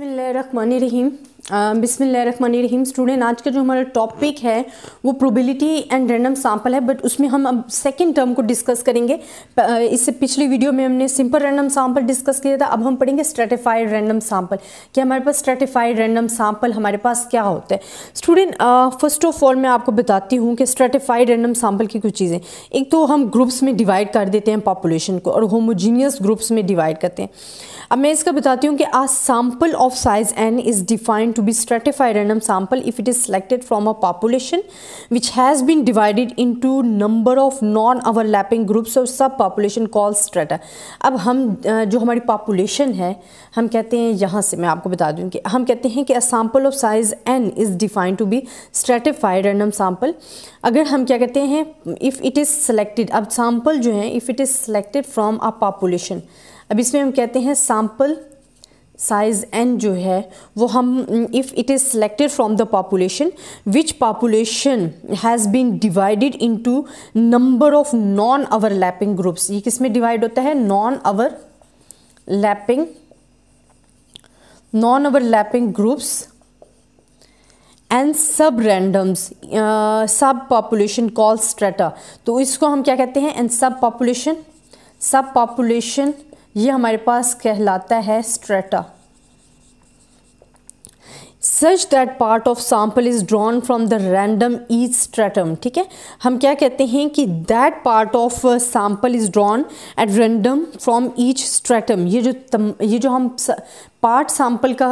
रहीम रहीम student आज का जो हमारा टॉपिक है वो प्रोबेबिलिटी एंड रैंडम सैंपल है बट उसमें हम अब सेकेंड टर्म को डिस्कस करेंगे इससे पिछली वीडियो में हमने सिंपल रैंडम सैंपल डिस्कस किया था अब हम पढ़ेंगे स्ट्रेटिफाइड रैंडम सैंपल कि हमारे पास स्ट्रेटिफाइड रैंडम सैंपल हमारे पास क्या होता है स्टूडेंट फर्स्ट ऑफ ऑल मैं आपको बताती हूँ कि स्ट्रेटिफाइड रैंडम सैंपल की कुछ चीज़ें एक तो हम ग्रुप्स में डिवाइड कर देते हैं पॉपुलेशन को और होमोजीनियस ग्रुप्स में डिवाइड करते हैं अब मैं इसका बताती हूँ कि a sample of size n is defined to be stratified random sample if it is selected from a population which has been divided into number of non overlapping groups or sub population called strata ab hum jo hamari population hai hum kehte hain yahan se main aapko bata dun ki hum kehte hain ki a sample of size n is defined to be stratified random sample agar hum kya kehte hain if it is selected ab sample jo hai if it is selected from a population अब इसमें हम कहते हैं sample size N जो है वो हम if it is selected from the population which population has been divided into number of non overlapping groups ये किस में डिवाइड होता है non overlapping non overlapping groups and sub randoms सब पॉपुलेशन कॉल स्ट्रेटा तो इसको हम क्या कहते हैं एंड सब पॉपुलेशन सब पॉपुलेशन ये हमारे पास कहलाता है strata such that part of sample is drawn from the random each stratum ठीक है हम क्या कहते हैं कि that part of sample is drawn at random from each stratum ये जो तम, ये जो हम पार्ट सैंपल का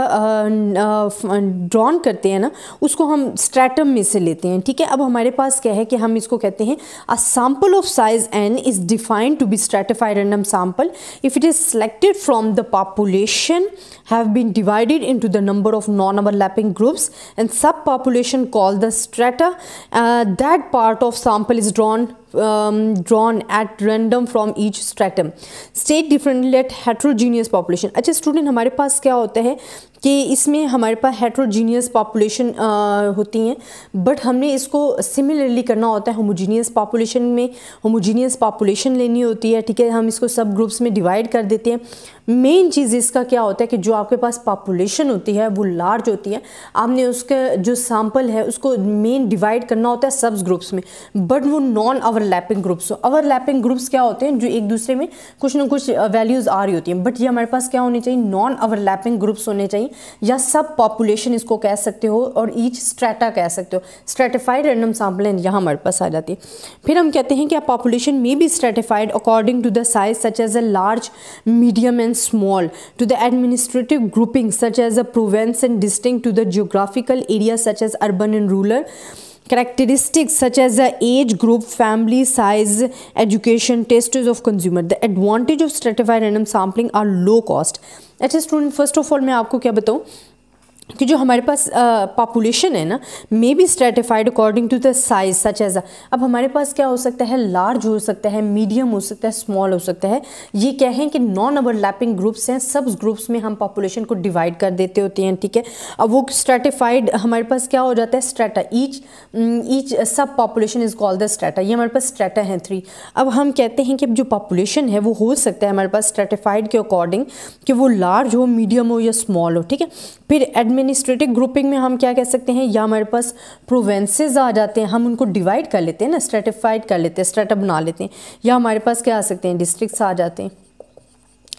ड्रॉन करते हैं ना उसको हम स्ट्रैटम में से लेते हैं ठीक है अब हमारे पास क्या है कि हम इसको कहते हैं a sample of size n is defined to be stratified random sample if it is selected from the population have been divided into the number of non overlapping groups and sub population call the strata that part of sample is drawn um, drawn at random from each stratum state differently at heterogeneous population अच्छा student हमारे पास क्या होता है कि इसमें हमारे पास heterogeneous population होती हैं बट हमने इसको सिमिलरली करना होता है होमोजीनियस पॉपुलेशन में होमोजीनियस पॉपुलेशन लेनी होती है ठीक है हम इसको सब ग्रुप्स में डिवाइड कर देते हैं मेन चीज़ इसका क्या होता है कि जो आपके पास पॉपुलेशन होती है वो लार्ज होती है आपने उसका जो सैम्पल है उसको मेन डिवाइड करना होता है सब्स ग्रुप्स में बट वो non overlapping groups overlapping groups क्या होते हैं जो एक दूसरे में कुछ ना कुछ वैल्यूज़ आ रही होती हैं बट ये हमारे पास क्या होने चाहिए नॉन ओवरलैपिंग ग्रुप्स होने चाहिए नहीं या सब पॉपुलेशन इसको कह सकते हो और ईच स्ट्रेटा कह सकते हो स्ट्रेटिफाइड रैंडम सैम्पलिंग यहाँ हमारे पास आ जाती है फिर हम कहते हैं कि population may be stratified according to the size such as a large medium and small to the administrative grouping such as a province and distinct to the geographical area such as urban and rural characteristics such as the age group family size education tastes of consumer the advantage of stratified random sampling are low cost अच्छा student first of all मैं आपको क्या बताऊँ कि जो हमारे पास population है ना may be stratified according to the size such as अब हमारे पास क्या हो सकता है लार्ज हो सकता है मीडियम हो सकता है स्मॉल हो सकता है ये क्या है कि नॉन ओवरलैपिंग ग्रुप्स हैं सब ग्रुप्स में हम पॉपुलेशन को डिवाइड कर देते होते हैं ठीक है अब वो स्ट्रेटिफाइड हमारे पास क्या हो जाता है strata each each sub population is called the strata ये हमारे पास स्ट्रेटा है थ्री अब हम कहते हैं कि जो पॉपुलेशन है वो हो सकता है हमारे पास स्ट्रेटिफाइड के अकॉर्डिंग कि वो लार्ज हो मीडियम हो या स्मॉल हो ठीक है फिर एडमिट एडमिनिस्ट्रेटिव ग्रुपिंग में हम क्या कह सकते हैं या हमारे पास प्रोवेंसेज आ जाते हैं हम उनको डिवाइड कर लेते हैं ना स्ट्रेटिफाइड कर लेते हैं स्ट्रेटअप बना लेते हैं या हमारे पास क्या आ सकते हैं डिस्ट्रिक्ट आ जाते हैं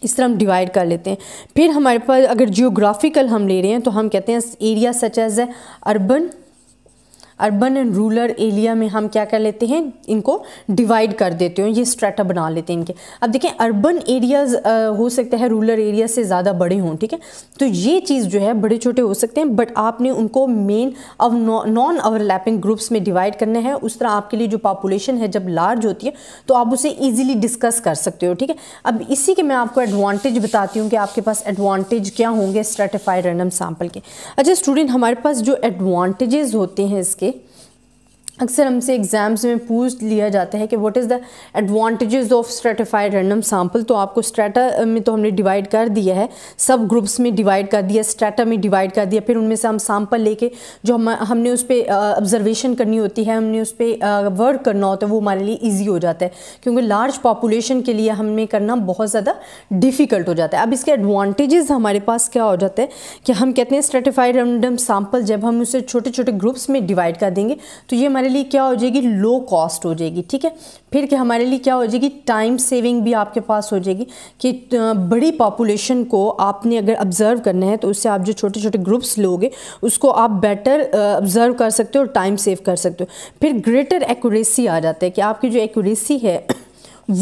इस तरह हम डिवाइड कर लेते हैं फिर हमारे पास अगर जियोग्राफिकल हम ले रहे हैं तो हम कहते हैं area such as urban urban and rural area में हम क्या कर लेते हैं इनको डिवाइड कर देते हैं ये स्ट्रेटा बना लेते हैं इनके अब देखें अर्बन एरियाज हो सकता है रूरल एरिया से ज़्यादा बड़े हों ठीक है तो ये चीज़ जो है बड़े छोटे हो सकते हैं बट आपने उनको मेन अब नॉन ओवरलैपिंग ग्रुप्स में डिवाइड करना है उस तरह आपके लिए जो पॉपुलेशन है जब लार्ज होती है तो आप उसे ईजिली डिस्कस कर सकते हो ठीक है अब इसी के मैं आपको एडवांटेज बताती हूँ कि आपके पास एडवांटेज क्या होंगे स्ट्रेटिफाइड रैंडम सैम्पल के अच्छा स्टूडेंट हमारे पास जो एडवांटेजेस होते हैं इसके अक्सर हमसे एग्ज़ाम्स में पूछ लिया जाता है कि what is the advantages of stratified random sample तो आपको स्ट्रेटा में तो हमने डिवाइड कर दिया है सब ग्रुप्स में डिवाइड कर दिया स्ट्रेटा में डिवाइड कर दिया फिर उनमें से हम सैंपल लेके जो हम हमने उस पर ऑब्जर्वेशन करनी होती है हमने उस पर वर्क करना होता है वो हमारे लिए ईजी हो जाता है क्योंकि लार्ज पॉपुलेशन के लिए हमें करना बहुत ज़्यादा डिफ़िकल्ट हो जाता है अब इसके एडवांटेजेस हमारे पास क्या हो जाते हैं कि हम कहते हैं स्ट्रेटिफाइड रैंडम सैम्पल जब हम उसे छोटे छोटे ग्रुप्स में डिवाइड कर देंगे तो ये हमारे हमारे लिए क्या हो जाएगी लो कॉस्ट हो जाएगी ठीक है फिर क्या हमारे लिए क्या हो जाएगी टाइम सेविंग भी आपके पास हो जाएगी कि बड़ी पॉपुलेशन को आपने अगर ऑब्ज़र्व करना है तो उससे आप जो छोटे छोटे ग्रुप्स लोगे उसको आप बेटर ऑब्ज़र्व कर सकते हो और टाइम सेव कर सकते हो फिर ग्रेटर एक्यूरेसी आ जाता है कि आपकी जो एकूरेसी है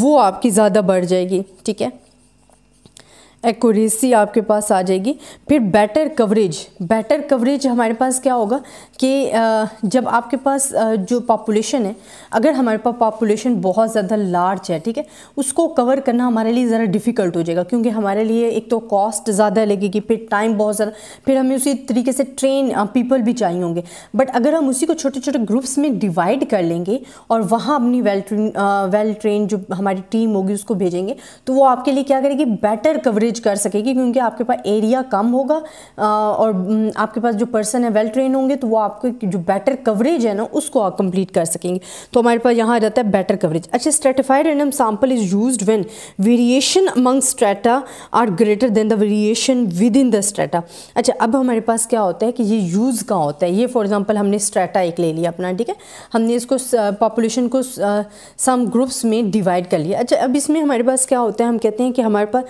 वो आपकी ज़्यादा बढ़ जाएगी ठीक है एक्यूरेसी आपके पास आ जाएगी फिर बेटर कवरेज बेटर कवरेज हमारे पास क्या होगा कि जब आपके पास जो पॉपुलेशन है अगर हमारे पास पॉपुलेशन बहुत ज़्यादा लार्ज है ठीक है उसको कवर करना हमारे लिए ज़रा डिफ़िकल्ट हो जाएगा क्योंकि हमारे लिए एक तो कॉस्ट ज़्यादा लगेगी फिर टाइम बहुत ज़्यादा फिर हमें उसी तरीके से ट्रेन पीपल भी चाहिए होंगे बट अगर हम उसी को छोटे छोटे ग्रुप्स में डिवाइड कर लेंगे और वहाँ अपनी वेल ट्रेन वेल ट्रेन जो हमारी टीम होगी उसको भेजेंगे तो वो आपके लिए क्या करेगी बेटर कवरेज मैनेज कर सकेगी क्योंकि आपके पास एरिया कम होगा और आपके पास जो पर्सन है वेल ट्रेन होंगे तो वो आपके जो बेटर कवरेज है ना उसको आप कंप्लीट कर सकेंगे तो हमारे पास यहाँ रहता है बेटर कवरेज अच्छा stratified random sample is use when variation among strata are greater than the variation within the strata अच्छा अब हमारे पास क्या होता है कि ये यूज़ कहाँ होता है ये फॉर एग्जाम्पल हमने स्ट्रेटा एक ले लिया अपना ठीक है हमने इसको पॉपुलेशन को सम ग्रुप्स में डिवाइड कर लिया अच्छा अब इसमें हमारे पास क्या होता है हम कहते हैं कि हमारे पास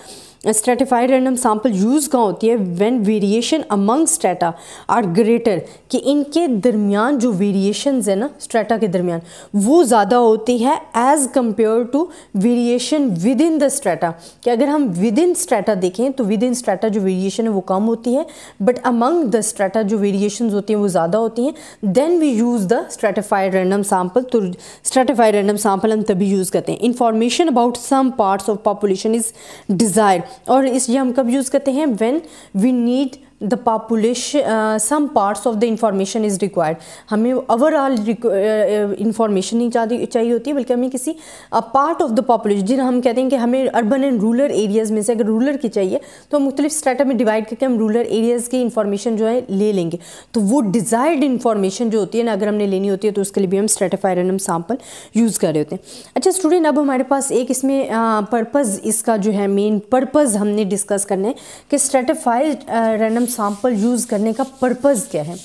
स्ट्रेटिफाइड रैंडम सैंपल यूज़ कहाँ होती है when variation among strata are greater कि इनके दरमियान जो वेरिएशन है ना स्ट्रेटा के दरमियान वो ज़्यादा होती है as compare to variation within the strata कि अगर हम विद इन स्ट्रेटा देखें तो विद इन स्ट्रेटा जो वेरिएशन है वो कम होती है बट अमंग द स्ट्रेटा जो वेरिएशन होती हैं वो ज़्यादा होती हैं then we use the stratified random sample तो स्ट्रेटिफाइड रैंडम सैम्पल हम तभी यूज़ करते हैं information about some parts of population is desire और इस ये हम कब यूज़ करते हैं when we need the population some parts of the information is required हमें ओवरऑल इंफॉर्मेशन uh, uh, नहीं चाहिए चाहिए होती बल्कि हमें किसी पार्ट ऑफ द पॉपुलेशन जिन हम कहते हैं कि हमें अर्बन एंड रूरल एरियाज़ में से अगर रूरल की चाहिए तो हम मुख्तलिफ स्टेटा में डिवाइड करके हम रूरल एरियाज़ की इंफॉर्मेशन जो है ले लेंगे तो वो डिज़ायर्ड इन्फॉर्मेशन जो होती है ना अगर हमने लेनी होती है तो उसके लिए भी हम स्ट्रेटाफायर एंड सैम्पल यूज़ कर रहे होते हैं अच्छा स्टूडेंट अब हमारे पास एक इसमें पर्पज़ uh, इसका जो है मेन पर्पज़ हमने डिस्कस करना है कि स्ट्रेटाफाइड रैंडम सैम्पल यूज़ करने का पर्पज़ क्या है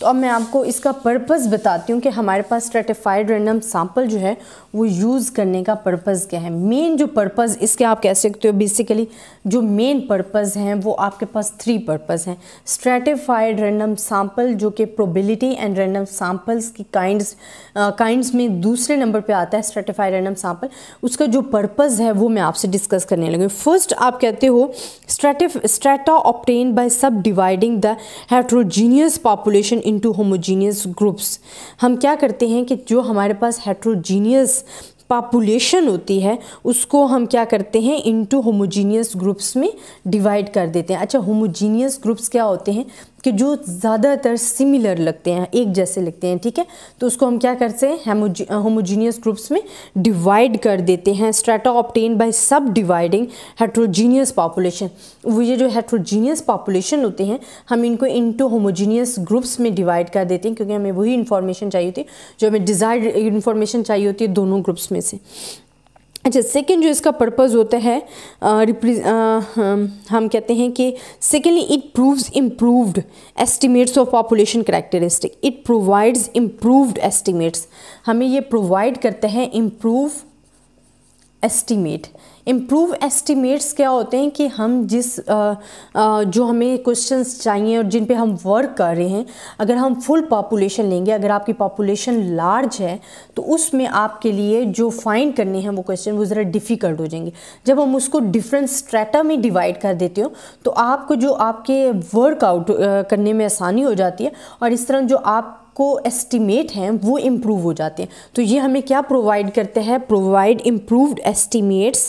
तो अब मैं आपको इसका पर्पस बताती हूँ कि हमारे पास स्ट्रेटिफाइड रैंडम सैम्पल जो है वो यूज़ करने का पर्पस क्या है मेन जो पर्पस इसके आप कह सकते हो बेसिकली जो मेन पर्पस हैं वो आपके पास थ्री पर्पस हैं स्ट्रेटिफाइड रैंडम सैम्पल जो कि प्रोबेबिलिटी एंड रैंडम सैम्पल्स की काइंड्स काइंड्स में दूसरे नंबर पे आता है स्ट्रेटिफाइड रैंडम सैम्पल उसका जो पर्पज़ है वो मैं आपसे डिस्कस करने लगी फर्स्ट आप कहते हो stratify strata obtain by sub dividing the heterogeneous population into homogeneous groups हम क्या करते हैं कि जो हमारे पास हेट्रोजीनियस पापुलेशन होती है उसको हम क्या करते हैं इनटू होमोजीनियस ग्रुप्स में डिवाइड कर देते हैं अच्छा होमोजीनियस ग्रुप्स क्या होते हैं कि जो ज़्यादातर सिमिलर लगते हैं एक जैसे लगते हैं ठीक है तो उसको हम क्या करते हैं होमोजीनियस ग्रुप्स में डिवाइड कर देते हैं strata obtain by sub dividing heterogeneous population वो ये जो हेट्रोजीनियस पॉपुलेशन होते हैं हम इनको इनटू होमोजीनियस ग्रुप्स में डिवाइड कर देते हैं क्योंकि हमें वही इन्फॉर्मेशन चाहिए होती है जो हमें डिज़ायर्ड इन्फॉर्मेशन चाहिए होती है दोनों ग्रुप्स में से अच्छा सेकेंड जो इसका पर्पज़ होता है हम कहते हैं कि secondly it proves improved estimates of population characteristic it provides improved estimates हमें ये प्रोवाइड करता है इम्प्रूव एस्टिमेट इम्प्रूव एस्टिमेट्स क्या होते हैं कि हम जिस आ, आ, जो हमें क्वेश्चंस चाहिए और जिन पे हम वर्क कर रहे हैं अगर हम फुल पॉपुलेशन लेंगे अगर आपकी पॉपुलेशन लार्ज है तो उसमें आपके लिए जो फाइंड करने हैं वो क्वेश्चन वो ज़रा डिफ़िकल्ट हो जाएंगे जब हम उसको डिफरेंट स्ट्रेटा में डिवाइड कर देते हो तो आपको जो आपके वर्कआउट करने में आसानी हो जाती है और इस तरह जो आप को एस्टिमेट हैं वो इम्प्रूव हो जाते हैं तो ये हमें क्या प्रोवाइड करते हैं provide improved estimates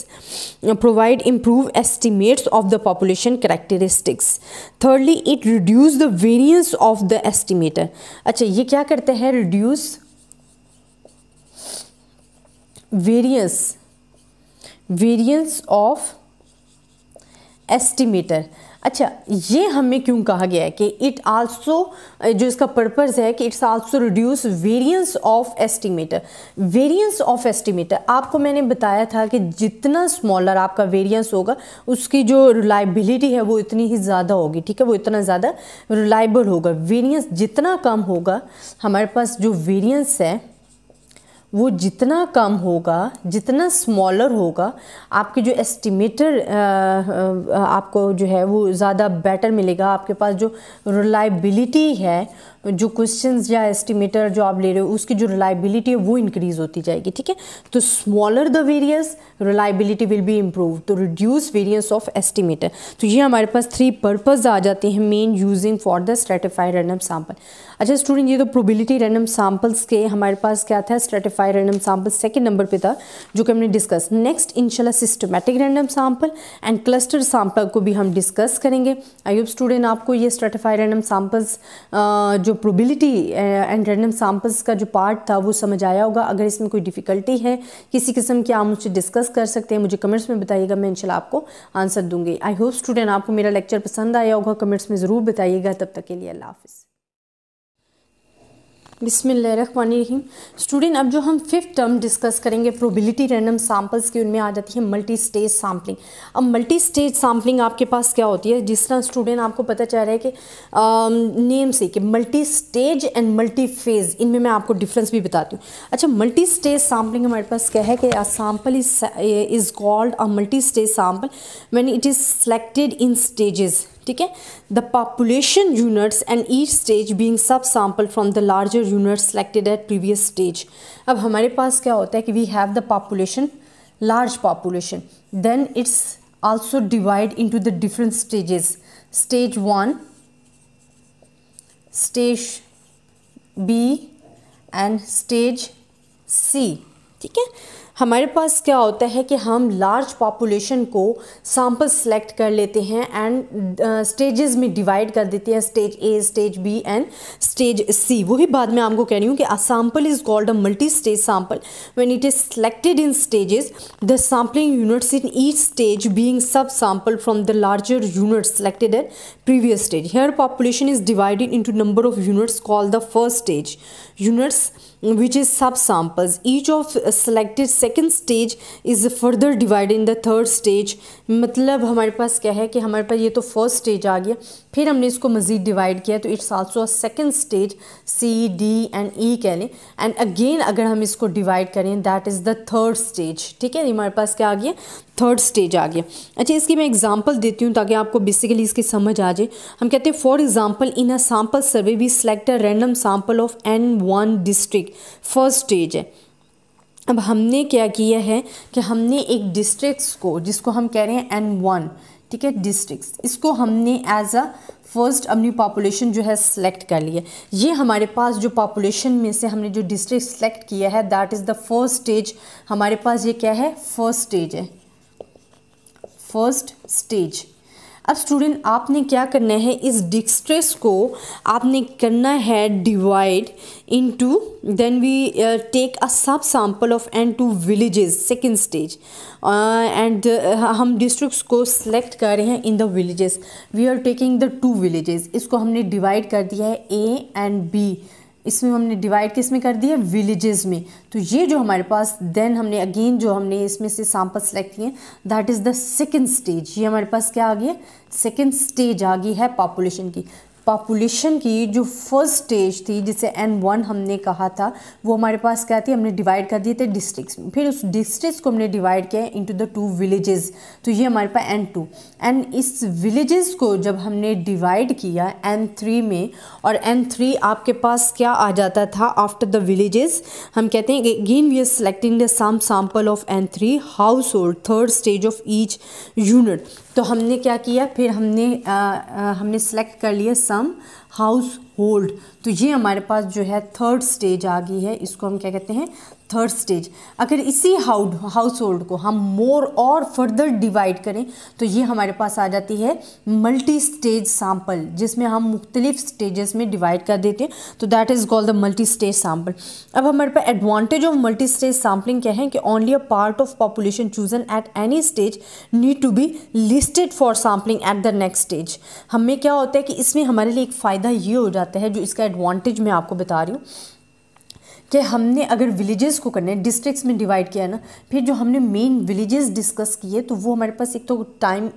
provide improve estimates of the population characteristics thirdly it reduce the variance of the estimator अच्छा ये क्या करते हैं reduce variance variance of estimator अच्छा ये हमें क्यों कहा गया है कि इट आल्सो जो इसका पर्पज़ है कि it's also reduce variance of estimator variance of estimator आपको मैंने बताया था कि जितना स्मॉलर आपका वेरिएंस होगा उसकी जो रिलायबिलिटी है वो इतनी ही ज़्यादा होगी ठीक है वो इतना ज़्यादा रिलायबल होगा वेरियंस जितना कम होगा हमारे पास जो वेरियंस है वो जितना कम होगा जितना स्मॉलर होगा आपके जो एस्टिमेटर आपको जो है वो ज़्यादा बेटर मिलेगा आपके पास जो रिलायबिलिटी है जो क्वेश्चंस या एस्टिमेटर जो आप ले रहे हो उसकी जो रिलायबिलिटी है वो इंक्रीज़ होती जाएगी ठीक है तो smaller the variance reliability will be improve तो रिड्यूस वेरियंस ऑफ एस्टिमेटर तो ये हमारे पास थ्री पर्पज़ आ जाते हैं main using for the stratified random sample अच्छा स्टूडेंट ये तो प्रोबिलिटी रैंडम सैम्पल्स के हमारे पास क्या था stratified five random sample second number पे था जो कि हमने डिस्कस नेक्स्ट इनशाला systematic random sample and cluster sample को भी हम डिस्कस करेंगे आई होप स्टूडेंट आपको ये स्ट्रेटिफाइड रैंडम सैम्पल्स जो प्रोबिलिटी एंड रैंडम सैम्पल्स का जो पार्ट था वो समझ आया होगा अगर इसमें कोई डिफ़िकल्टी है किसी किस्म की आप मुझसे डिस्कस कर सकते हैं मुझे कमेंट्स में बताइएगा मैं इनशाला आपको आंसर दूंगी आई होप स्टूडेंट आपको मेरा लेक्चर पसंद आया होगा कमेंट्स में ज़रूर बताइएगा तब तक के लिए अल्लाह हाफिज़ बिसमीम स्टूडेंट अब जो हम फिफ्थ टर्म डिस्कस करेंगे प्रोबिलिटी रैंडम सैम्पल्स की उनमें आ जाती है मल्टी स्टेज सैम्पलिंग अब मल्टी स्टेज सैम्पलिंग आपके पास क्या होती है जिस तरह स्टूडेंट आपको पता चल रहा है कि नेम से कि multi stage and multi phase इनमें मैं आपको डिफरेंस भी बताती हूँ अच्छा मल्टी स्टेज सैम्पलिंग हमारे पास क्या है कि sample is is called a multi stage sample when it is selected in stages ठीक है the population units and each stage being sub sample from the larger unit selected at previous stage अब हमारे पास क्या होता है कि we have the population large population then it's also divide into the different stages stage one stage B and stage C ठीक है हमारे पास क्या होता है कि हम लार्ज पॉपुलेशन को सैंपल सेलेक्ट कर लेते हैं एंड स्टेजेस uh, में डिवाइड कर देते हैं stage A stage B and stage C वही बाद में आपको कह रही हूँ कि a sample is called a multi stage sample when it is selected in stages the sampling units in each stage being sub sample from the larger unit selected at previous stage here population is divided into number of units units the first stage units which is sub samples each of selected second stage is further divide in the third stage मतलब हमारे पास क्या है कि हमारे पास ये तो फर्स्ट स्टेज आ गया फिर हमने इसको मज़ीद डिवाइड किया तो it's also a second stage C D and E कह लें एंड अगेन अगर हम इसको डिवाइड करें that is the third stage ठीक है हमारे पास क्या आ गया थर्ड स्टेज आ गया अच्छा इसकी मैं एग्जांपल देती हूँ ताकि आपको बेसिकली इसकी समझ आ जाए हम कहते हैं for example in a sample survey we select a random sample of n one district first stage है अब हमने क्या किया है कि हमने एक डिस्ट्रिक्स को जिसको हम कह रहे हैं एन वन ठीक है डिस्ट्रिक्स इसको हमने एज अ फर्स्ट अपनी पॉपुलेशन जो है सिलेक्ट कर लिया ये हमारे पास जो पॉपुलेशन में से हमने जो डिस्ट्रिक्ट सेलेक्ट किया है that is the first stage हमारे पास ये क्या है फर्स्ट स्टेज है फर्स्ट स्टेज अब स्टूडेंट आपने क्या करना है इस डिस्ट्रेस को आपने करना है divide into then we take a sub sample of and two villages second stage and हम डिस्ट्रिक्ट्स को सिलेक्ट कर रहे हैं in the villages we are taking the two villages इसको हमने डिवाइड कर दिया है ए एंड बी इसमें हमने डिवाइड किस में कर दिया विलेजेस में तो ये जो हमारे पास देन हमने अगेन जो हमने इसमें से सैंपल सेलेक्ट किए that is the second stage ये हमारे पास क्या आ गया सेकेंड स्टेज आ गई है पॉपुलेशन की पॉपुलेशन की जो फर्स्ट स्टेज थी जिसे एन वन हमने कहा था वो हमारे पास क्या थी हमने डिवाइड कर दिए थे डिस्ट्रिक्स में फिर उस डिस्ट्रिक्स को हमने डिवाइड किया इनटू द टू विलेजेस तो ये हमारे पास एन टू एंड इस विलेजेस को जब हमने डिवाइड किया एन थ्री में और एन थ्री आपके पास क्या आ जाता था आफ्टर द विलेजेस हम कहते हैं again we are selecting the some sample of n three household third stage of each unit तो हमने क्या किया फिर हमने आ, आ, हमने सेलेक्ट कर लिया सम हाउस होल्ड तो ये हमारे पास जो है थर्ड स्टेज आ गई है इसको हम क्या कहते हैं थर्ड स्टेज अगर इसी हाउड हाउस होल्ड को हम मोर और फर्दर डिवाइड करें तो ये हमारे पास आ जाती है मल्टी स्टेज सैम्पल जिसमें हम मुख्तलिफ स्टेजेस में डिवाइड कर देते हैं तो that is called the multi stage sample अब हमारे पास advantage of multi stage sampling क्या है कि only a part of population chosen at any stage need to be listed for sampling at the next stage हमें क्या होता है कि इसमें हमारे लिए एक फ़ायदा ये हो जाता है जो इसका एडवांटेज मैं आपको बता रही हूँ कि हमने अगर विलेजेस को करने डिस्ट्रिक्ट्स में डिवाइड किया ना फिर जो हमने मेन विलेजेस डिस्कस किए तो वो हमारे पास एक तो टाइम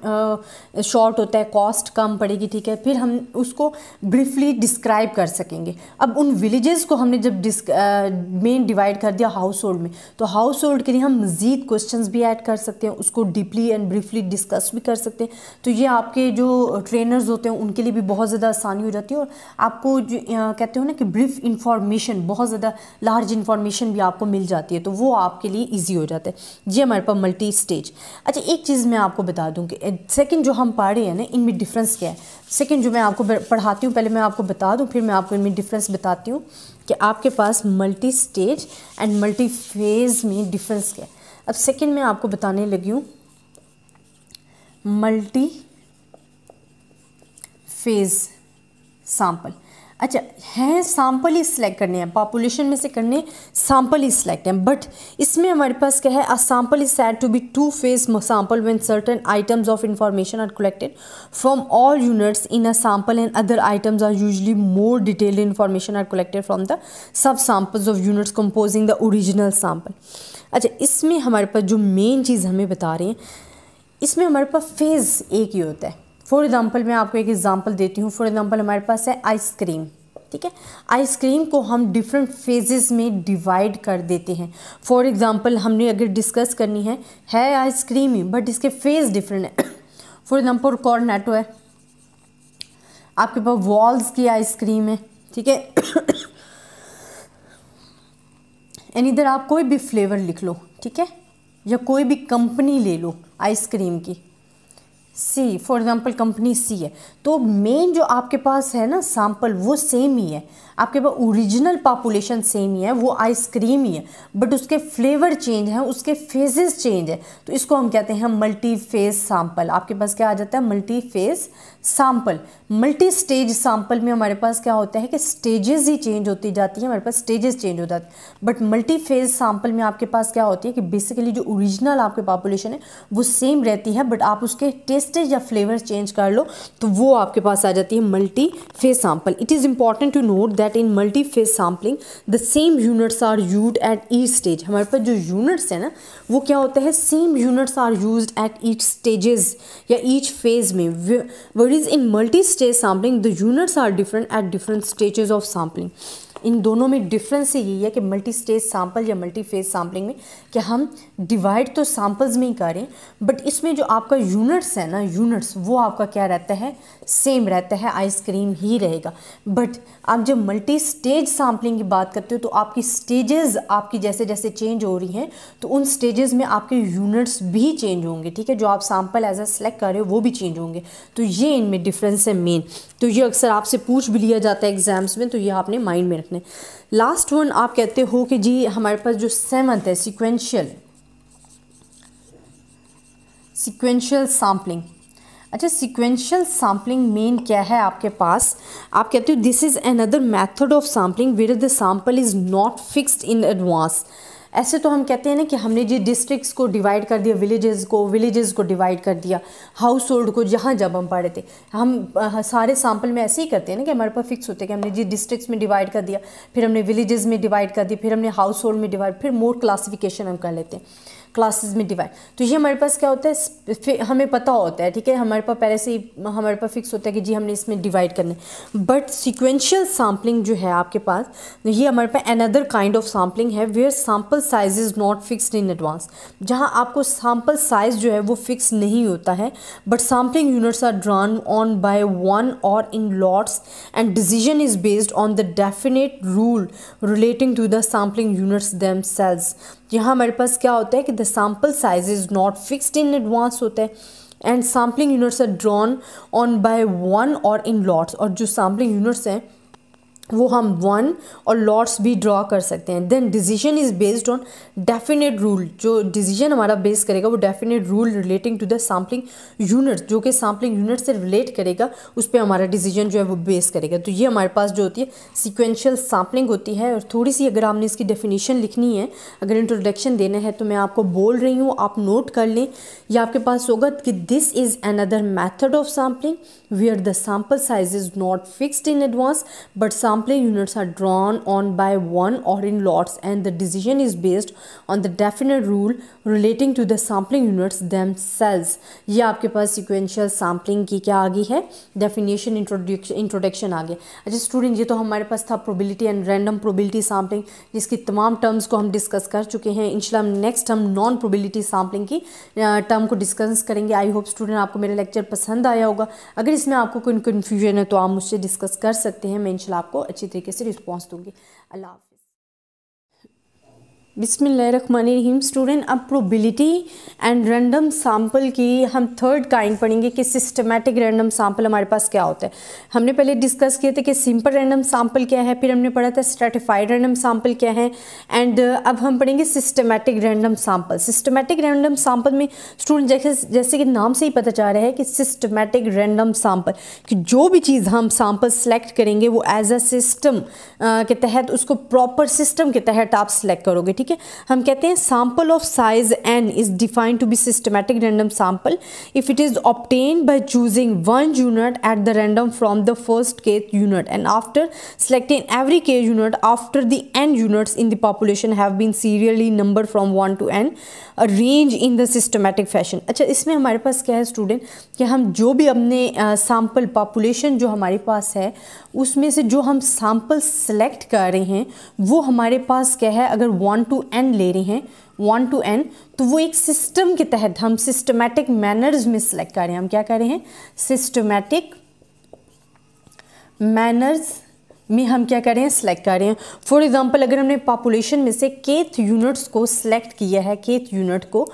शॉर्ट होता है कॉस्ट कम पड़ेगी ठीक है फिर हम उसको ब्रीफली डिस्क्राइब कर सकेंगे अब उन विलेजेस को हमने जब डिस्क मेन डिवाइड कर दिया हाउस होल्ड में तो हाउस होल्ड के लिए हम मज़ीद क्वेश्चन भी ऐड कर सकते हैं उसको डीपली एंड ब्रीफली डिस्कस भी कर सकते हैं तो ये आपके जो ट्रेनर्स होते हैं उनके लिए भी बहुत ज़्यादा आसानी हो जाती है और आपको जो कहते हो ना कि ब्रीफ इंफॉर्मेशन बहुत ज़्यादा लार्ज इन्फॉर्मेशन भी आपको मिल जाती है तो वो आपके लिए ईजी हो जाता है ये हमारे पास मल्टी स्टेज अच्छा एक चीज़ मैं आपको बता दूँ कि सेकेंड जो हम पढ़ रहे हैं ना इनमें डिफरेंस क्या है सेकेंड जो मैं आपको पढ़ाती हूँ पहले मैं आपको बता दूँ फिर मैं आपको इनमें डिफरेंस बताती हूँ कि आपके पास multi stage and multi phase में डिफरेंस क्या है अब सेकेंड मैं आपको बताने लगी हूँ मल्टी फेज़ सैंपल अच्छा हैं सैम्पल ही सिलेक्ट करने हैं पॉपुलेशन में से करने सैम्पल ही सिलेक्ट हैं बट इसमें हमारे पास क्या है a sample is said to be two phase sample when certain items of information are collected from all units in a sample and other items are usually more detailed information are collected from the sub samples of units composing the original sample अच्छा इसमें हमारे पास जो main चीज़ हमें बता रहे हैं इसमें हमारे पास फेज़ एक ही होता है फॉर एग्ज़ाम्पल मैं आपको एक एग्ज़ाम्पल देती हूँ फॉर एग्ज़ाम्पल हमारे पास है आइसक्रीम ठीक है आइसक्रीम को हम डिफरेंट फेजेस में डिवाइड कर देते हैं फॉर एग्ज़ाम्पल हमने अगर डिस्कस करनी है है आइसक्रीम ही बट इसके फेज़ डिफरेंट है फॉर एग्ज़ाम्पल कॉर्नेटो है आपके पास वॉल्स की आइसक्रीम है ठीक है एंड इधर आप कोई भी फ्लेवर लिख लो ठीक है या कोई भी कंपनी ले लो आइसक्रीम की C for example company C है तो मेन जो आपके पास है ना सैम्पल वो सेम ही है आपके पास ओरिजिनल पॉपुलेशन सेम ही है वो आइसक्रीम ही है बट उसके फ्लेवर चेंज हैं उसके फेजेस चेंज है तो इसको हम कहते हैं मल्टी फेज सैम्पल आपके पास क्या आ जाता है multi phase sample multi stage sample में हमारे पास क्या होता है कि स्टेजेस ही चेंज होती जाती है हमारे पास स्टेजेस चेंज हो जाते हैं बट मल्टी फेज सैंपल में आपके पास क्या होती है कि बेसिकली जो ओरिजिनल आपके पॉपुलेशन है वो सेम रहती है बट आप उसके टेस्टेज या फ्लेवर चेंज कर लो तो वो आपके पास आ जाती है multi phase sample it is important to note that in multi phase sampling the same units are use at each stage हमारे पास जो यूनिट्स हैं ना वो क्या होता है same units are use at each stage या ईच फेज में theories in multi stage sampling the units are different at different stages of sampling इन दोनों में डिफरेंस यही है कि मल्टी स्टेज सैम्पल या मल्टी फेज सैम्पलिंग में कि हम डिवाइड तो सैम्पल्स में ही करें बट इसमें जो आपका यूनिट्स है ना यूनिट्स वो आपका क्या रहता है सेम रहता है आइसक्रीम ही रहेगा बट आप जब मल्टी स्टेज सैम्पलिंग की बात करते हो तो आपकी स्टेजेस आपकी जैसे जैसे चेंज हो रही हैं तो उन स्टेजेस में आपके यूनिट्स भी चेंज होंगे ठीक है जो आप सैम्पल एज अ सेलेक्ट कर रहे हो वो भी चेंज होंगे तो ये इनमें डिफरेंस है मेन तो ये अक्सर आपसे पूछ भी लिया जाता है एग्ज़ाम्स में तो ये आपने माइंड में रखना है लास्ट वन आप कहते हो कि जी हमारे पास जो सेवंथ है सिक्वेंशियल सिक्वेंशियल सैम्पलिंग अच्छा सिक्वेंशियल सैम्पलिंग मेन क्या है आपके पास आप कहते हो this is another method of sampling where the sample is not fixed in advance ऐसे तो हम कहते हैं ना कि हमने जी डिस्ट्रिक्ट्स को डिवाइड कर दिया विलेजेस को विलेजेस को डिवाइड कर दिया हाउस होल्ड को जहाँ जब हम पढ़े थे हम सारे सैम्पल में ऐसे ही करते हैं ना कि हमारे पास फिक्स होते हैं कि हमने जी डिस्ट्रिक्ट्स में डिवाइड कर दिया फिर हमने विलेजेस में डिवाइड कर दिया फिर हमने हाउस होल्ड में डिवाइड फिर मोर क्लासीफिकेशन हम कर लेते हैं क्लासेस में डिवाइड तो ये हमारे पास क्या होता है हमें पता होता है ठीक है हमारे पास पहले से ही हमारे पास फिक्स होता है कि जी हमने इसमें डिवाइड करने बट सिक्वेंशियल सैम्पलिंग जो है आपके पास ये हमारे पास अनदर काइंड ऑफ सैम्पलिंग है where sample size is not fixed in advance जहाँ आपको सैम्पल साइज जो है वो फिक्स नहीं होता है but sampling units are drawn on by one और in lots and decision is based the definite rule relating to the the units themselves यहाँ हमारे पास क्या होता है कि the sample size is not fixed in advance होता है and sampling units are drawn on by one और इन लॉट्स और जो सैम्पलिंग यूनिट्स हैं वो हम वन और लॉट्स भी ड्रॉ कर सकते हैं then decision is based on definite rule जो डिसीजन हमारा बेस करेगा वो definite rule relating to the sampling unit जो कि सैम्पलिंग यूनिट से रिलेट करेगा उस पर हमारा डिसीजन जो है वो बेस करेगा तो ये हमारे पास जो होती है सिक्वेंशियल सैम्पलिंग होती है और थोड़ी सी अगर आपने इसकी डेफिनेशन लिखनी है अगर इंट्रोडक्शन देना है तो मैं आपको बोल रही हूँ आप नोट कर लें या आपके पास होगा कि this is another method of sampling we are the sample size is not fixed in advance but sample Gameplay units are drawn on by one or in lots and the decision is based on the definite rule relating to the sampling units themselves. ये आपके पास sequential sampling की क्या आ गई है definition introduction introduction आ गई अच्छा student ये तो हमारे पास था probability and random probability sampling जिसकी तमाम terms को हम discuss कर चुके हैं इंशाल्लाह next हम non probability sampling की term को discuss करेंगे I hope student आपको मेरा lecture पसंद आया होगा अगर इसमें आपको कोई confusion है तो आप मुझसे discuss कर सकते हैं मैं इंशाल्लाह आपको अच्छी तरीके से रिस्पॉन्स दूँगी अल्लाह बिसमीम स्टूडेंट अब प्रोबिलिटी एंड रैंडम सैंपल की हम थर्ड काइंड पढ़ेंगे कि सिस्टमेटिक रैंडम सैंपल हमारे पास क्या होता है हमने पहले डिस्कस किए थे कि सिंपल रैंडम सैंपल क्या है फिर हमने पढ़ा था स्ट्रेटिफाइड रैंडम सैम्पल क्या है एंड uh, अब हम पढ़ेंगे systematic random sample systematic random sample में स्टूडेंट जैसे जैसे कि नाम से ही पता चल रहा है कि सिस्टमेटिक रैंडम सैंपल कि जो भी चीज़ हम सैम्पल सेलेक्ट करेंगे वो एज अ सिस्टम के तहत उसको प्रॉपर सिस्टम के तहत आप सेलेक्ट करोगे ठीक है है हम कहते हैं sample of size n is defined to be systematic random sample if it is obtained by choosing one unit at the random from the first k unit and after selecting every k unit after the n units in the population have been serially number from one to n range in the systematic fashion अच्छा इसमें हमारे पास क्या है student कि हम जो भी अपने सैंपल पॉपुलेशन जो हमारे पास है उसमें से जो हम सैंपल सेलेक्ट कर रहे हैं वो हमारे पास क्या है अगर वन टू एन ले रहे हैं वन टू एन तो वो एक सिस्टम के तहत हम सिस्टमैटिक मैनर्स में सेलेक्ट कर रहे हैं हम क्या कर रहे हैं सिस्टमैटिक मैनर्स में हम क्या कर रहे हैं सेलेक्ट कर रहे हैं फॉर एग्जांपल अगर हमने पॉपुलेशन में से केथ यूनिट्स को सेलेक्ट किया है केथ यूनिट को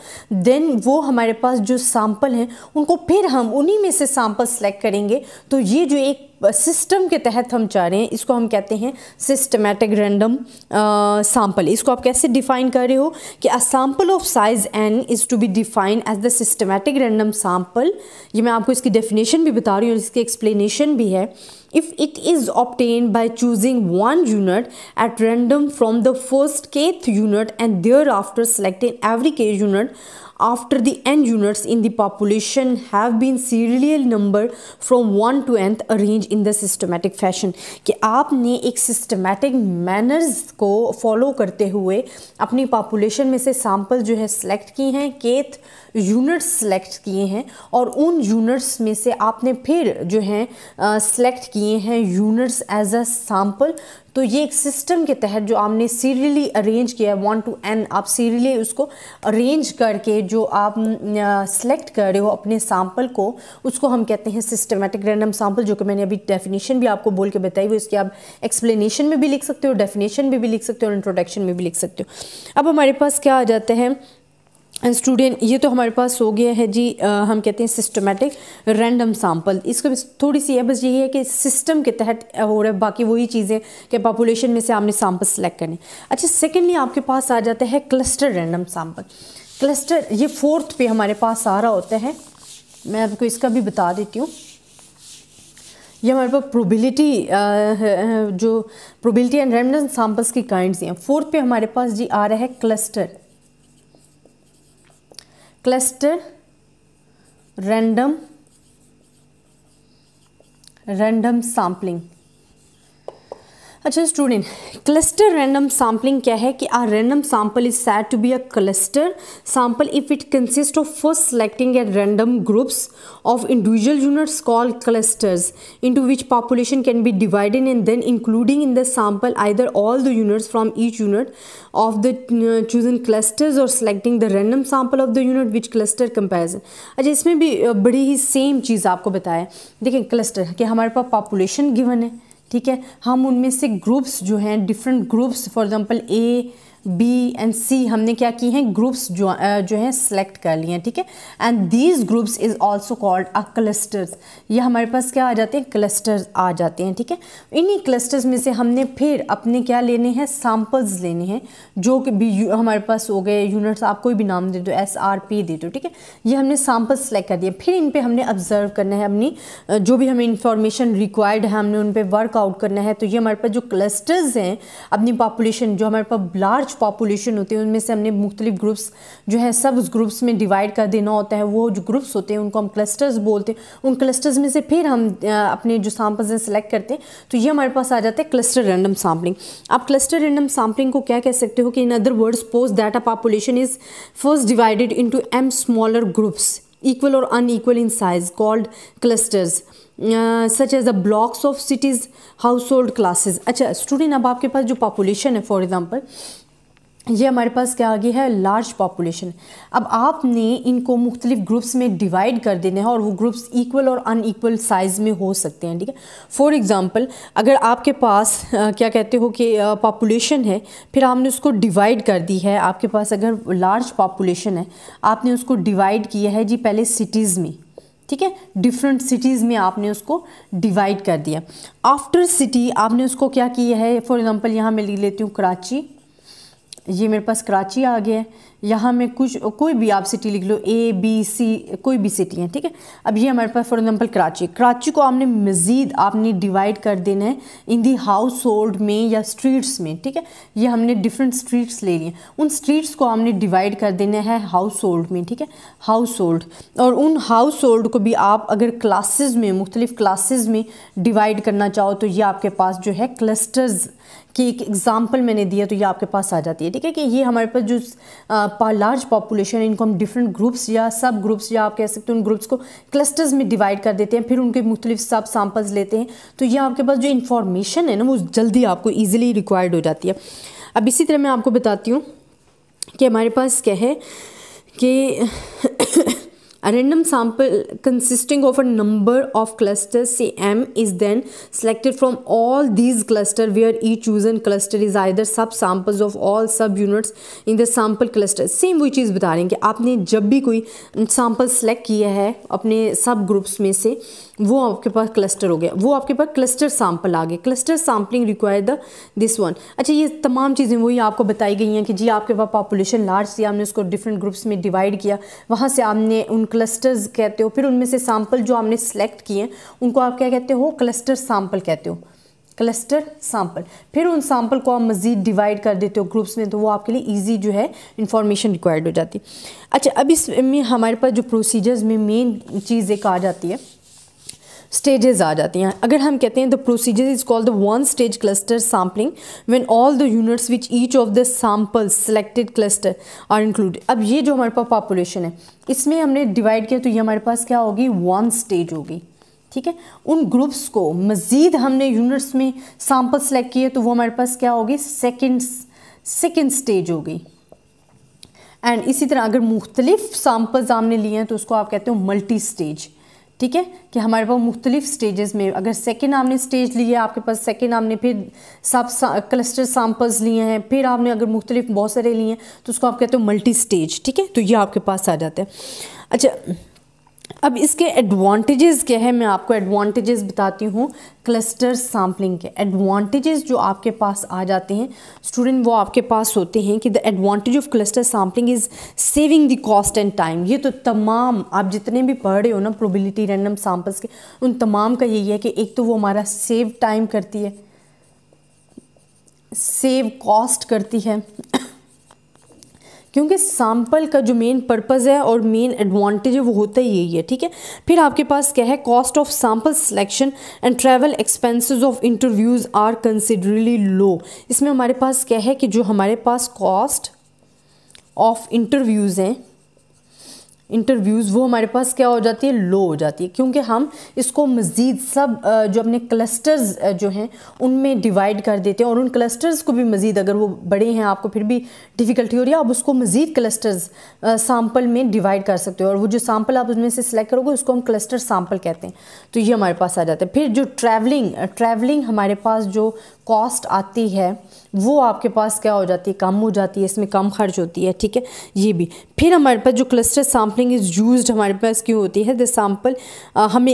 देन वो हमारे पास जो सैंपल हैं उनको फिर हम उन्हीं में से सैंपल सेलेक्ट करेंगे तो ये जो एक सिस्टम के तहत हम जा रहे हैं इसको हम कहते हैं सिस्टमेटिक रैंडम सैंपल इसको आप कैसे डिफाइन कर रहे हो कि a sample of size n is to be define as the systematic random sample ये मैं आपको इसकी डेफिनेशन भी बता रही हूँ इसकी एक्सप्लेनेशन भी है if it is obtained obtained choosing one unit at random from the first kth unit and thereafter selecting every k unit after the n units in the population have been serial number from 1 to n arranged in the systematic fashion कि आपने एक systematic manners को follow करते हुए अपनी population में से sample जो है select किए हैं kth units select किए हैं और उन units में से आपने फिर जो हैं select किए हैं units as a sample तो ये एक सिस्टम के तहत जो आपने सीरियली अरेंज किया है वन टू एन आप सीरियली उसको अरेंज करके जो आप सेलेक्ट कर रहे हो अपने सैम्पल को उसको हम कहते हैं सिस्टमेटिक रैंडम सैम्पल जो कि मैंने अभी डेफिनेशन भी आपको बोल के बताई वो इसकी आप एक्सप्लेनेशन में भी लिख सकते हो डेफिनेशन में भी लिख सकते हो इंट्रोडक्शन में भी लिख सकते हो अब हमारे पास क्या आ जाते हैं एंड स्टूडेंट ये तो हमारे पास हो गया है जी आ, हम कहते हैं सिस्टमेटिक रैंडम सैंपल इसका थोड़ी सी है बस यही है कि सिस्टम के तहत हो रहा है बाकी वही चीज़ें कि पॉपुलेशन में से आपने सैम्पल सेलेक्ट करने अच्छा सेकेंडली आपके पास आ जाता है क्लस्टर रैंडम सैंपल क्लस्टर ये फोर्थ पे हमारे पास आ रहा होता है मैं आपको इसका भी बता देती हूँ ये हमारे पास प्रोबिलिटी जो प्रोबिलिटी एंड रैंडम सैंपल्स की काइंड हैं फोर्थ पे हमारे पास जी आ रहा है cluster clustered random random sampling अच्छा स्टूडेंट क्लस्टर रैंडम सैम्पलिंग क्या है कि a random sample is said to be a cluster sample if it consist of first selecting at random groups of individual units call clusters into which population can be divided and then including in the sample either all the units from each unit of the chosen clusters और selecting the random sample of the unit which cluster comparison अच्छा इसमें भी uh, बड़ी ही same चीज़ आपको बताया देखें cluster कि हमारे पास पॉपुलेशन गिवन है ठीक है हम उनमें से ग्रुप्स जो हैं different groups for example A B and C हमने क्या की हैं ग्रुप्स जो जो हैं सेलेक्ट कर लिए हैं ठीक है and these groups is also called a clusters ये हमारे पास क्या आ जाते हैं क्लस्टर्स आ जाते हैं ठीक है इन्हीं क्लस्टर्स में से हमने फिर अपने क्या लेने हैं सैम्पल्स लेने हैं जो कि भी हमारे पास हो गए यूनिट्स आप कोई भी नाम दे दो एस आर पी दे दो ठीक है ये हमने सैम्पल्स सेलेक्ट कर दिए फिर इन पर हमने ऑब्जर्व करना है अपनी जो भी हमें इंफॉर्मेशन रिक्वायर्ड है हमने उन पर वर्कआउट करना है तो ये हमारे पास जो क्लस्टर्स हैं अपनी पॉपुलेशन जो हमारे पास लार्ज पॉपुलेशन होती है उनमें से हमने मुख्तलिफ ग्रुप्स जो है सब उस ग्रुप्स में डिवाइड कर देना होता है वो जो ग्रुप्स होते हैं उनको हम क्लस्टर्स बोलते हैं उन क्लस्टर्स में से फिर हम अपने जो सैम्पल्स हैं सेलेक्ट करते हैं तो ये हमारे पास आ जाता है क्लस्टर रैंडम सैम्पलिंग आप क्लस्टर रैंडम सैम्पलिंग को क्या कह सकते हो कि in other word pose that a population is first divided into m smaller groups equal और unequal in size called clusters such as a blocks of cities household classes अच्छा student अब आपके पास जो पॉपुलेशन है for example ये हमारे पास क्या आ गई है लार्ज पॉपुलेशन अब आपने इनको मुख्तलिफ ग्रुप्स में डिवाइड कर देने हैं और वो ग्रुप्स इक्वल और अनइक्वल साइज़ में हो सकते हैं ठीक है फॉर एग्ज़ाम्पल अगर आपके पास आ, क्या कहते हो कि पॉपुलेशन है फिर आपने उसको डिवाइड कर दी है आपके पास अगर लार्ज पॉपुलेशन है आपने उसको डिवाइड किया है जी पहले सिटीज़ में ठीक है डिफरेंट सिटीज़ में आपने उसको डिवाइड कर दिया आफ्टर सिटी आपने उसको क्या किया है फॉर एग्ज़ाम्पल यहाँ मैं ले लेती हूँ कराची ये मेरे पास कराची आ गया है यहाँ में कुछ कोई भी आप सिटी लिख लो ए बी सी कोई भी सिटी है ठीक है अब ये हमारे पास फॉर एग्जांपल कराची कराची को आपने मज़ीद आपने डिवाइड कर देना है इन दी हाउस होल्ड में या स्ट्रीट्स में ठीक है ये हमने डिफरेंट स्ट्रीट्स ले लिए उन स्ट्रीट्स को आपने डिवाइड कर देना है हाउस होल्ड में ठीक है हाउस होल्ड और उन हाउस होल्ड को भी आप अगर क्लासेज में मुख्तलिफ क्लासेज में डिवाइड करना चाहो तो ये आपके पास जो है क्लस्टर्स की एक एग्ज़ाम्पल मैंने दिया तो ये आपके पास आ जाती है ठीक है कि ये हमारे पास जो लार्ज पॉपुलेशन है इनको हम डिफरेंट ग्रुप्स या सब ग्रुप्स या आप कह सकते हो उन ग्रुप्स को क्लस्टर्स में डिवाइड कर देते हैं फिर उनके मुख्तलिफ सब सैम्पल्स लेते हैं तो ये आपके पास जो इन्फॉर्मेशन है ना वो जल्दी आपको ईजिली रिक्वायर्ड हो जाती है अब इसी तरह मैं आपको बताती हूँ कि हमारे पास क्या है कि A random sample consisting of a number of clusters say M is then selected from all these clusters where each chosen cluster is either sub-samples of all subunits in the sample cluster. Same वही चीज़ बता रहे हैं कि आपने जब भी कोई sample select किया है अपने sub groups में से वो आपके पास cluster हो गया वो आपके पास cluster sample आ गया cluster sampling require the this one. अच्छा ये तमाम चीज़ें वही आपको बताई गई हैं कि जी आपके पास population large थी आपने उसको different groups में divide किया वहाँ से आपने उन क्लस्टर्स कहते हो फिर उनमें से सैम्पल जो आपने सेलेक्ट किए हैं उनको आप क्या कहते हो क्लस्टर सैम्पल कहते हो क्लस्टर सैम्पल फिर उन सैम्पल को आप मज़ीद डिवाइड कर देते हो ग्रुप्स में तो वो आपके लिए इजी जो है इन्फॉर्मेशन रिक्वायर्ड हो जाती है अच्छा अब इसमें हमारे पास जो प्रोसीजर्स में मेन चीज़ एक आ जाती है स्टेजेस आ जाती हैं अगर हम कहते हैं the procedure is called the one stage cluster sampling when all the units which each of the sample selected cluster are included अब ये जो हमारे पास पॉपुलेशन है इसमें हमने डिवाइड किया तो ये हमारे पास क्या होगी वन स्टेज होगी ठीक है उन ग्रुप्स को मज़ीद हमने यूनिट्स में सैम्पल सेलेक्ट किए तो वो हमारे पास क्या होगी सेकेंड सेकेंड स्टेज होगी एंड इसी तरह अगर मुख्तलिफ सैम्पल्स हमने लिए हैं तो उसको आप कहते हो मल्टी स्टेज ठीक है कि हमारे पास मुख्तलिफ स्टेजेस में अगर सेकेंड आपने स्टेज लिया आपके पास सेकेंड आपने फिर सब सा, क्लस्टर सैम्पल्स लिए हैं फिर आपने अगर मुख्तलिफ बहुत सारे लिए हैं तो उसको आप कहते हो मल्टी स्टेज ठीक है तो ये आपके पास आ जाता है अच्छा अब इसके एडवांटेजेस क्या है मैं आपको एडवांटेजेस बताती हूँ क्लस्टर सैम्पलिंग के एडवांटेजेस जो आपके पास आ जाते हैं स्टूडेंट वो आपके पास होते हैं कि the advantage of cluster sampling is saving the cost and time ये तो तमाम आप जितने भी पढ़ रहे हो ना प्रोबिलिटी रैंडम सैम्पल्स के उन तमाम का यही है कि एक तो वो हमारा सेव टाइम करती है सेव कॉस्ट करती है क्योंकि सैम्पल का जो मेन पर्पज़ है और मेन एडवांटेज है वो होता ही यही है ठीक है फिर आपके पास क्या है cost of sample selection and travel expenses of interviews are considerably low इसमें हमारे पास क्या है कि जो हमारे पास कॉस्ट ऑफ इंटरव्यूज़ हैं इंटरव्यूज़ वो हमारे पास क्या हो जाती है लो हो जाती है क्योंकि हम इसको मज़ीद सब जो अपने क्लस्टर्स जो हैं उनमें डिवाइड कर देते हैं और उन क्लस्टर्स को भी मज़ीद अगर वो बड़े हैं आपको फिर भी डिफ़िकल्टी हो रही है आप उसको मज़ीद क्लस्टर्स सैम्पल में डिवाइड कर सकते हो और वो जो सैम्पल आप उसमें से सिलेक्ट करोगे उसको हम क्लस्टर सैम्पल कहते हैं तो ये हमारे पास आ जाता है फिर जो ट्रैवलिंग ट्रैवलिंग हमारे पास जो कॉस्ट आती है वो आपके पास क्या हो जाती है कम हो जाती है इसमें कम खर्च होती है ठीक है ये भी फिर हमारे पास जो क्लस्टर सैम्पलिंग इज़ यूज हमारे पास क्यों होती है द सैम्पल हमें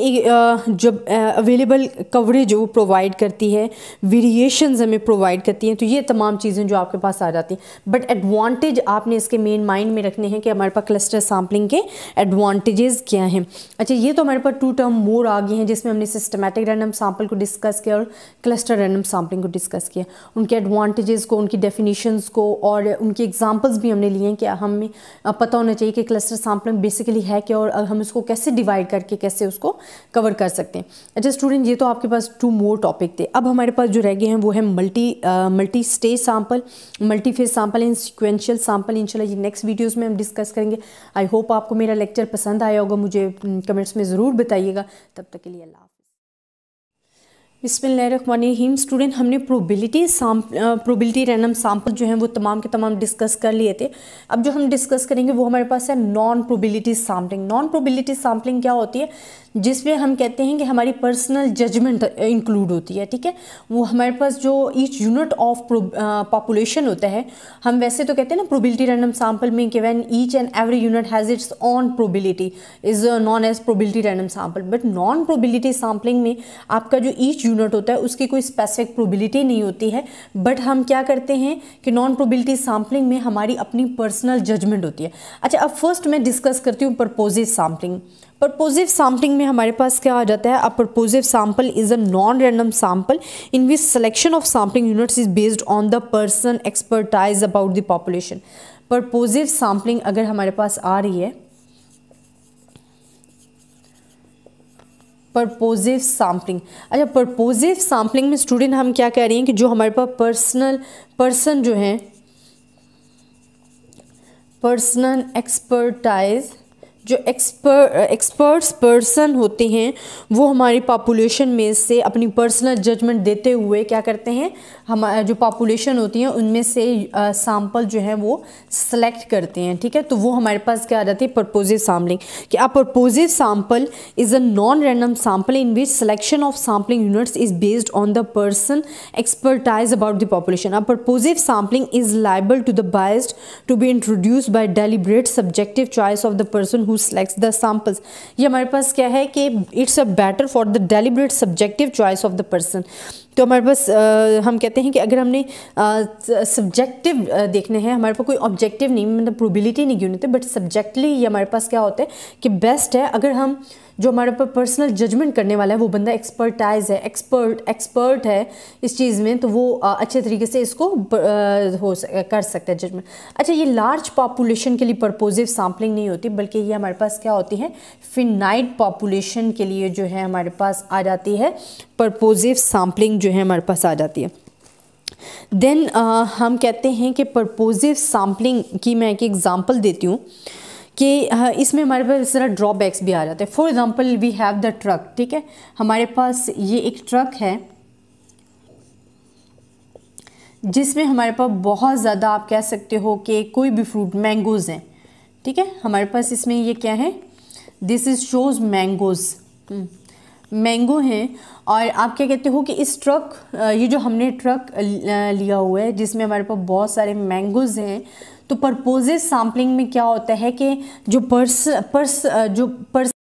जब अवेलेबल कवरेज वो प्रोवाइड करती है वेरिएशन हमें प्रोवाइड करती हैं तो ये तमाम चीज़ें जो आपके पास आ जाती हैं बट एडवांटेज आपने इसके मेन माइंड में रखने हैं कि हमारे पास क्लस्टर सैम्पलिंग के एडवांटेजेस क्या हैं अच्छा ये तो हमारे पास टू टर्म मोर आ गए हैं जिसमें हमने सिस्टमेटिक रैंडम सैम्पल को डिस्कस किया और क्लस्टर रैंडम सैम्पलिंग को डिस्कस किया उनके एडवांटेजेस को उनकी डेफिनेशंस को और उनकी एग्जांपल्स भी हमने लिए हैं कि हमें पता होना चाहिए कि क्लस्टर सैम्पलिंग बेसिकली है क्या और हम इसको कैसे डिवाइड करके कैसे उसको कवर कर सकते हैं अच्छा स्टूडेंट ये तो आपके पास टू मोर टॉपिक थे अब हमारे पास जो रह गए हैं वो है multi multi stage sample multi phase sample in sequential sample इनशाला ये नेक्स्ट वीडियोज में हम डिस्कस करेंगे आई होप आपको मेरा लेक्चर पसंद आया होगा मुझे कमेंट्स हम्म, में ज़रूर बताइएगा तब तक के लिए अल्लाह रखमानीम स्टूडेंट हमने प्रोबिलिटी साम प्रोबिलिटी रैंडम सैम्पल जो है वो तमाम के तमाम डिस्कस कर लिए थे अब जो हम डिस्कस करेंगे वो हमारे पास है non probability sampling non probability sampling क्या होती है जिसमें हम कहते हैं कि हमारी पर्सनल जजमेंट इंक्लूड होती है ठीक है वो हमारे पास जो ईच यूनिट ऑफ पॉपुलेशन होता है हम वैसे तो कहते हैं ना प्रोबिलिटी रैंडम सैम्पल में कि when each and every unit has its own probability is known as probability random sample but non probability sampling में आपका जो ईच ड्यू नॉट होता है उसकी कोई स्पेसिफिक प्रोबिलिटी नहीं होती है बट हम क्या करते हैं कि नॉन प्रोबिलिटी सैम्पलिंग में हमारी अपनी पर्सनल जजमेंट होती है अच्छा अब फर्स्ट मैं डिस्कस करती हूँ प्रपोजिव सैम्पलिंग प्रपोजिव सैम्पलिंग में हमारे पास क्या आ जाता है a purposive sample is a non random sample in which selection of sampling units is based on the person expertise about the population purposive sampling अगर हमारे पास आ रही है परपोजिव सैम्पलिंग अच्छा परपोजिव सैम्पलिंग में स्टूडेंट हम क्या कह रहे हैं कि जो हमारे पास पर्सनल पर्सन जो हैं पर्सनल एक्सपर्टाइज़ जो एक्सपर एक्सपर्ट्स पर्सन होते हैं वो हमारी पॉपुलेशन में से अपनी पर्सनल जजमेंट देते हुए क्या करते हैं हमारा uh, जो पॉपुलेशन होती है उनमें से सैम्पल uh, जो है वो सेलेक्ट करते हैं ठीक है तो वो हमारे पास क्या आ जाती है प्रपोजिव सैम्पलिंग कि आप purposive sample is a non random sample in which selection of sampling units is based on the person expertise about the population आप purposive sampling is liable to the biased to be introduce by deliberate subjective choice of the person who who selects the samples ये हमारे पास क्या है कि it's a better for the deliberate subjective choice of the person तो हमारे पास हम कहते हैं कि अगर हमने सब्जेक्टिव देखने हैं हमारे पास कोई ऑब्जेक्टिव नहीं मतलब प्रोबिलिटी नहीं क्यों होते बट सब्जेक्टली ये हमारे पास क्या होता है कि बेस्ट है अगर हम जो हमारे पास पर्सनल जजमेंट करने वाला है वो बंदा एक्सपर्टाइज है एक्सपर्ट एक्सपर्ट है इस चीज़ में तो वो अच्छे तरीके से इसको हो कर सकता है जजमेंट अच्छा ये लार्ज पॉपुलेशन के लिए परपोजिव सैम्पलिंग नहीं होती बल्कि ये हमारे पास क्या होती है फिनाइट पॉपुलेशन के लिए जो है हमारे पास आ जाती है परपोजिव सैम्पलिंग जो है हमारे पास आ जाती है देन uh, हम कहते हैं कि परपोजिव सैम्पलिंग की मैं एक एग्ज़ाम्पल देती हूँ कि uh, इसमें हमारे पास इस तरह ड्रॉबैक्स भी आ जाते हैं for example we have the truck ठीक है हमारे पास ये एक ट्रक है जिसमें हमारे पास बहुत ज़्यादा आप कह सकते हो कि कोई भी फ्रूट मैंगोज़ हैं ठीक है हमारे पास इसमें ये क्या है this is shows mangoes mango हैं और आप क्या कहते हो कि इस ट्रक ये जो हमने ट्रक लिया हुआ है जिसमें हमारे पास बहुत सारे मैंगोज़ हैं तो परपोजेज सैम्पलिंग में क्या होता है कि जो पर्स पर्स जो पर्स